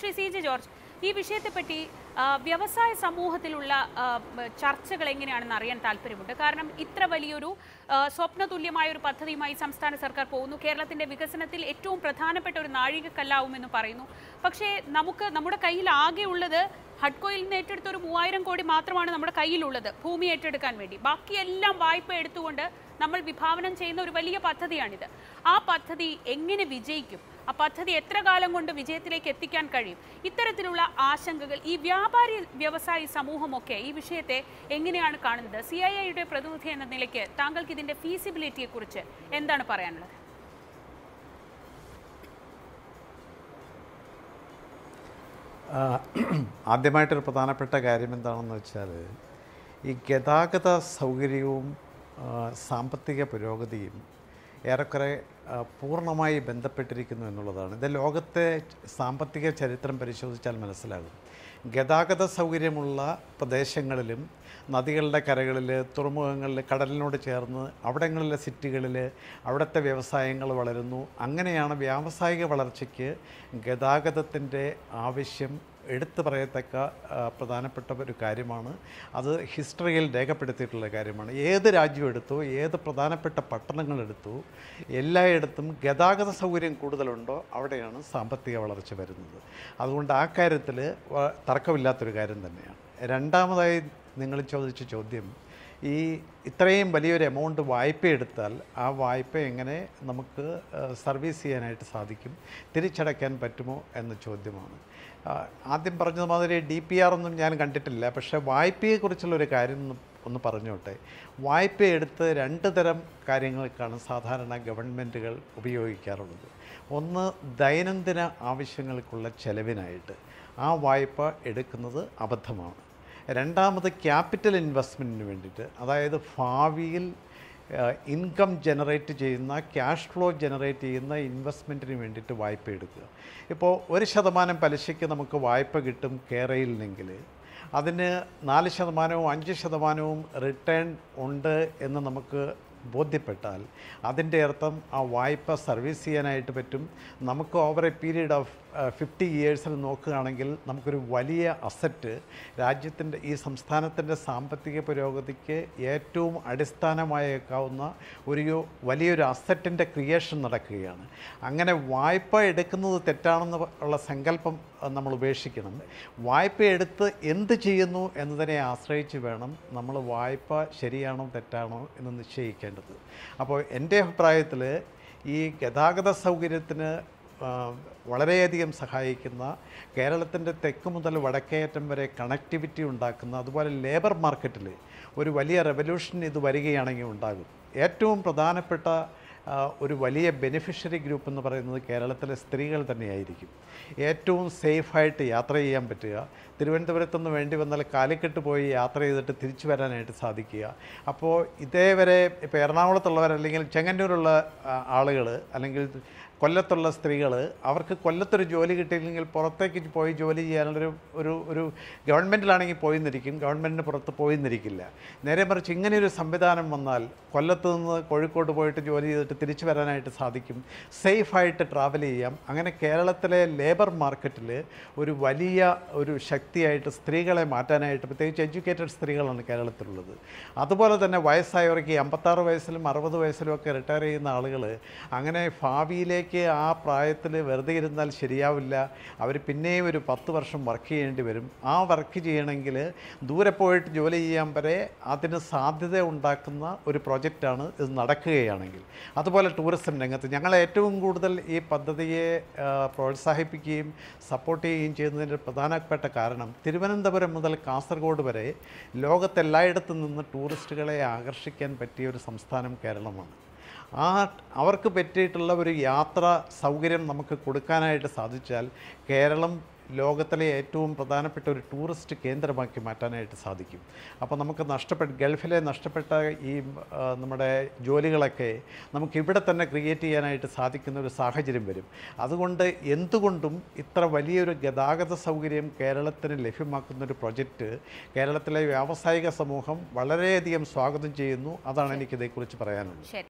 Shri C J George ഈ വിഷയത്തെപ്പറ്റി വ്യവസായ സമൂഹത്തിലുള്ള ചർച്ചകൾ എങ്ങനെയാണെന്ന് അറിയാൻ താല്പര്യമുണ്ട് കാരണം ഇത്ര വലിയൊരു സ്വപ്നതുല്യമായ ഒരു പദ്ധതിയുമായി സംസ്ഥാന സർക്കാർ പോകുന്നു കേരളത്തിൻ്റെ വികസനത്തിൽ ഏറ്റവും പ്രധാനപ്പെട്ട ഒരു നാഴികക്കല്ലാവുമെന്ന് പറയുന്നു പക്ഷേ നമുക്ക് നമ്മുടെ കയ്യിൽ ആകെയുള്ളത് ഹഡ്കോയിൽ നിന്ന് ഏറ്റെടുത്ത ഒരു മൂവായിരം കോടി മാത്രമാണ് നമ്മുടെ കയ്യിലുള്ളത് ഭൂമി ഏറ്റെടുക്കാൻ വേണ്ടി ബാക്കിയെല്ലാം വായ്പ എടുത്തുകൊണ്ട് നമ്മൾ വിഭാവനം ചെയ്യുന്ന ഒരു വലിയ പദ്ധതിയാണിത് ആ പദ്ധതി എങ്ങനെ വിജയിക്കും ആ പദ്ധതി എത്ര കാലം കൊണ്ട് വിജയത്തിലേക്ക് എത്തിക്കാൻ കഴിയും ഇത്തരത്തിലുള്ള ആശങ്കകൾ ഈ വ്യാപാരി വ്യവസായി സമൂഹമൊക്കെ ഈ വിഷയത്തെ എങ്ങനെയാണ് കാണുന്നത് സി ഐ ഐയുടെ പ്രതിനിധി എന്ന നിലയ്ക്ക് താങ്കൾക്ക് ഇതിൻ്റെ ഫീസിബിലിറ്റിയെക്കുറിച്ച് എന്താണ് പറയാനുള്ളത് ആദ്യമായിട്ടൊരു പ്രധാനപ്പെട്ട കാര്യം എന്താണെന്ന് വെച്ചാൽ ഈ ഗതാഗത സൗകര്യവും സാമ്പത്തിക പുരോഗതിയും ഏറെക്കുറെ പൂർണ്ണമായി ബന്ധപ്പെട്ടിരിക്കുന്നു എന്നുള്ളതാണ് ഇത് ലോകത്തെ സാമ്പത്തിക ചരിത്രം പരിശോധിച്ചാൽ മനസ്സിലാകും ഗതാഗത സൗകര്യമുള്ള പ്രദേശങ്ങളിലും നദികളുടെ കരകളിൽ തുറമുഖങ്ങളിൽ കടലിനോട് ചേർന്ന് അവിടങ്ങളിലെ സിറ്റികളിൽ അവിടുത്തെ വ്യവസായങ്ങൾ വളരുന്നു അങ്ങനെയാണ് വ്യാവസായിക വളർച്ചയ്ക്ക് ഗതാഗതത്തിൻ്റെ ആവശ്യം എടുത്തു പറയത്തക്ക പ്രധാനപ്പെട്ട ഒരു കാര്യമാണ് അത് ഹിസ്റ്ററിയിൽ രേഖപ്പെടുത്തിയിട്ടുള്ള കാര്യമാണ് ഏത് രാജ്യം എടുത്തു ഏത് പ്രധാനപ്പെട്ട പട്ടണങ്ങൾ എടുത്തു എല്ലായിടത്തും എല്ലായിടത്തും ഗതാഗത സൗകര്യം കൂടുതലുണ്ടോ അവിടെയാണ് സാമ്പത്തിക വളർച്ച വരുന്നത് അതുകൊണ്ട് ആ കാര്യത്തിൽ തർക്കമില്ലാത്തൊരു കാര്യം തന്നെയാണ് രണ്ടാമതായി നിങ്ങൾ ചോദിച്ച ചോദ്യം ഈ ഇത്രയും വലിയൊരു എമൗണ്ട് വായ്പ എടുത്താൽ ആ വായ്പ എങ്ങനെ നമുക്ക് സർവീസ് ചെയ്യാനായിട്ട് സാധിക്കും തിരിച്ചടയ്ക്കാൻ പറ്റുമോ എന്ന ചോദ്യമാണ് ആദ്യം പറഞ്ഞതുമാതിരി ഡി പി ആർ ഒന്നും ഞാൻ കണ്ടിട്ടില്ല പക്ഷേ വായ്പയെക്കുറിച്ചുള്ളൊരു കാര്യം ഒന്ന് പറഞ്ഞോട്ടെ എടുത്ത് രണ്ട് തരം കാര്യങ്ങൾക്കാണ് സാധാരണ ഗവൺമെൻറ്റുകൾ ഉപയോഗിക്കാറുള്ളത് ഒന്ന് ദൈനംദിന ആവശ്യങ്ങൾക്കുള്ള ചെലവിനായിട്ട് ആ വായ്പ എടുക്കുന്നത് അബദ്ധമാണ് രണ്ടാമത് ക്യാപിറ്റൽ ഇൻവെസ്റ്റ്മെൻറ്റിന് വേണ്ടിയിട്ട് അതായത് ഭാവിയിൽ ഇൻകം ജനറേറ്റ് ചെയ്യുന്ന ക്യാഷ് ഫ്ലോ ജനറേറ്റ് ചെയ്യുന്ന ഇൻവെസ്റ്റ്മെൻറ്റിന് വേണ്ടിയിട്ട് വായ്പ എടുക്കുക ഇപ്പോൾ ഒരു ശതമാനം പലിശയ്ക്ക് നമുക്ക് വായ്പ കിട്ടും കേരളയിൽ നിന്നെങ്കിൽ അതിന് നാല് ശതമാനവും അഞ്ച് ശതമാനവും റിട്ടേൺ ഉണ്ട് എന്ന് നമുക്ക് ബോധ്യപ്പെട്ടാൽ അതിൻ്റെ അർത്ഥം ആ വായ്പ സർവീസ് ചെയ്യാനായിട്ട് പറ്റും നമുക്ക് over a period of fifty ഇയേഴ്സിൽ നോക്കുകയാണെങ്കിൽ നമുക്കൊരു വലിയ അസറ്റ് രാജ്യത്തിൻ്റെ ഈ സംസ്ഥാനത്തിൻ്റെ സാമ്പത്തിക പുരോഗതിക്ക് ഏറ്റവും അടിസ്ഥാനമായേക്കാവുന്ന ഒരു വലിയൊരു അസറ്റിൻ്റെ ക്രിയേഷൻ നടക്കുകയാണ് അങ്ങനെ വായ്പ എടുക്കുന്നത് തെറ്റാണെന്ന് ഉള്ള സങ്കല്പം നമ്മൾ ഉപേക്ഷിക്കണം വായ്പ എടുത്ത് എന്ത് ചെയ്യുന്നു എന്നതിനെ ആശ്രയിച്ച് വേണം നമ്മൾ വായ്പ ശരിയാണോ തെറ്റാണോ എന്ന് നിശ്ചയിക്കേണ്ടത് അപ്പോൾ എൻ്റെ അഭിപ്രായത്തിൽ ഈ ഗതാഗത സൗകര്യത്തിന് വളരെയധികം സഹായിക്കുന്ന കേരളത്തിൻ്റെ തെക്ക് മുതൽ വടക്കേയറ്റം വരെ കണക്ടിവിറ്റി ഉണ്ടാക്കുന്ന അതുപോലെ ലേബർ മാർക്കറ്റിൽ ഒരു വലിയ റെവല്യൂഷൻ ഇത് വരികയാണെങ്കിൽ ഉണ്ടാകും ഏറ്റവും പ്രധാനപ്പെട്ട ഒരു വലിയ ബെനിഫിഷ്യറി ഗ്രൂപ്പ് എന്ന് പറയുന്നത് കേരളത്തിലെ സ്ത്രീകൾ തന്നെയായിരിക്കും ഏറ്റവും സേഫായിട്ട് യാത്ര ചെയ്യാൻ പറ്റുക തിരുവനന്തപുരത്ത് നിന്ന് വേണ്ടി വന്നാൽ കാലിക്കെട്ട് പോയി യാത്ര ചെയ്തിട്ട് തിരിച്ചു വരാനായിട്ട് സാധിക്കുക അപ്പോൾ ഇതേവരെ ഇപ്പോൾ എറണാകുളത്തുള്ളവർ അല്ലെങ്കിൽ ചെങ്ങന്നൂരുള്ള ആളുകൾ അല്ലെങ്കിൽ കൊല്ലത്തുള്ള സ്ത്രീകൾ അവർക്ക് കൊല്ലത്തൊരു ജോലി കിട്ടിയില്ലെങ്കിൽ പുറത്തേക്ക് പോയി ജോലി ചെയ്യാനുള്ളൊരു ഒരു ഒരു ഗവൺമെൻറ്റിലാണെങ്കിൽ നിന്നിരിക്കും ഗവൺമെൻറ്റിന് പുറത്ത് പോയി നിന്നിരിക്കില്ല നേരെ മറിച്ച് ഇങ്ങനെയൊരു സംവിധാനം വന്നാൽ കൊല്ലത്ത് നിന്ന് കോഴിക്കോട് പോയിട്ട് ജോലി ചെയ്തിട്ട് തിരിച്ചു വരാനായിട്ട് സാധിക്കും സേഫായിട്ട് ട്രാവൽ ചെയ്യാം അങ്ങനെ കേരളത്തിലെ ലേബർ മാർക്കറ്റിൽ ഒരു വലിയ ഒരു ശക്തിയായിട്ട് സ്ത്രീകളെ മാറ്റാനായിട്ട് പ്രത്യേകിച്ച് എഡ്യൂക്കേറ്റഡ് സ്ത്രീകളാണ് കേരളത്തിലുള്ളത് അതുപോലെ തന്നെ വയസ്സായവർക്ക് ഈ അമ്പത്താറ് വയസ്സിലും അറുപത് വയസ്സിലും ഒക്കെ റിട്ടയർ ചെയ്യുന്ന ആളുകൾ അങ്ങനെ ഭാവിയിലേക്ക് അമ്മയ്ക്ക് ആ പ്രായത്തിൽ വെറുതെ ഇരുന്നാൽ ശരിയാവില്ല അവർ പിന്നെയും ഒരു പത്ത് വർഷം വർക്ക് ചെയ്യേണ്ടി വരും ആ വർക്ക് ചെയ്യണമെങ്കിൽ ദൂരെ പോയിട്ട് ജോലി ചെയ്യാൻ വരെ അതിന് സാധ്യത ഉണ്ടാക്കുന്ന ഒരു പ്രോജക്റ്റാണ് ഇത് നടക്കുകയാണെങ്കിൽ അതുപോലെ ടൂറിസം രംഗത്ത് ഞങ്ങൾ ഏറ്റവും കൂടുതൽ ഈ പദ്ധതിയെ പ്രോത്സാഹിപ്പിക്കുകയും സപ്പോർട്ട് ചെയ്യുകയും ചെയ്യുന്നതിൻ്റെ പ്രധാനപ്പെട്ട കാരണം തിരുവനന്തപുരം മുതൽ കാസർഗോഡ് വരെ ലോകത്തെല്ലായിടത്തു നിന്ന് ടൂറിസ്റ്റുകളെ ആകർഷിക്കാൻ പറ്റിയ ഒരു സംസ്ഥാനം കേരളമാണ് ആ അവർക്ക് പറ്റിയിട്ടുള്ള ഒരു യാത്രാ സൗകര്യം നമുക്ക് കൊടുക്കാനായിട്ട് സാധിച്ചാൽ കേരളം ലോകത്തിലെ ഏറ്റവും പ്രധാനപ്പെട്ട ഒരു ടൂറിസ്റ്റ് കേന്ദ്രമാക്കി മാറ്റാനായിട്ട് സാധിക്കും അപ്പോൾ നമുക്ക് നഷ്ടപ്പെട്ട ഗൾഫിലെ നഷ്ടപ്പെട്ട ഈ നമ്മുടെ ജോലികളൊക്കെ നമുക്ക് ഇവിടെ തന്നെ ക്രിയേറ്റ് ചെയ്യാനായിട്ട് സാധിക്കുന്ന ഒരു സാഹചര്യം വരും അതുകൊണ്ട് എന്തുകൊണ്ടും ഇത്ര വലിയൊരു ഗതാഗത സൗകര്യം കേരളത്തിന് ലഭ്യമാക്കുന്ന ഒരു പ്രൊജക്റ്റ് കേരളത്തിലെ വ്യാവസായിക സമൂഹം വളരെയധികം സ്വാഗതം ചെയ്യുന്നു അതാണ് എനിക്കിതേക്കുറിച്ച് പറയാനുള്ളത്